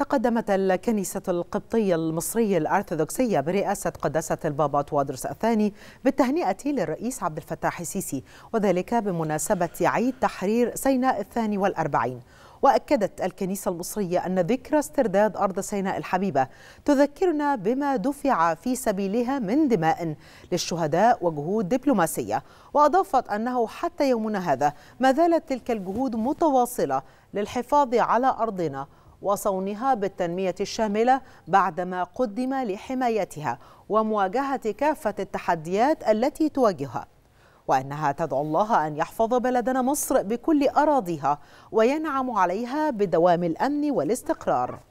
تقدمت الكنيسة القبطية المصرية الأرثوذكسية برئاسة قداسة البابا توادرس الثاني بالتهنئة للرئيس عبد الفتاح السيسي وذلك بمناسبة عيد تحرير سيناء الثاني والأربعين وأكدت الكنيسة المصرية أن ذكرى استرداد أرض سيناء الحبيبة تذكرنا بما دفع في سبيلها من دماء للشهداء وجهود دبلوماسية وأضافت أنه حتى يومنا هذا ما زالت تلك الجهود متواصلة للحفاظ على أرضنا وصونها بالتنمية الشاملة بعدما قدم لحمايتها ومواجهة كافة التحديات التي تواجهها وأنها تدعو الله أن يحفظ بلدنا مصر بكل أراضيها وينعم عليها بدوام الأمن والاستقرار